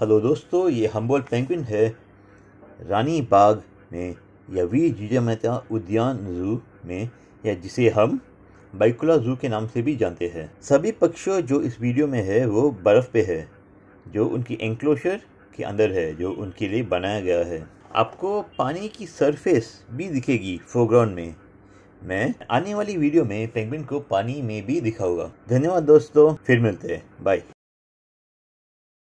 hello दोस्तों ये हम्बोल penguin है रानी बाग में या वीर मेहता उद्यान जू में या जिसे हम बाइकुला जू के नाम से भी जानते हैं सभी पक्षियों जो इस वीडियो में है वो बर्फ़ पे है जो उनकी एंक्लोशर के अंदर है जो उनके लिए बनाया गया है आपको पानी की सरफेस भी दिखेगी फोरग्राउंड में मैं आने वाली वीडियो में पेंगुइन को पानी में भी दिखाऊंगा धन्यवाद दोस्तों फिर मिलते हैं बाय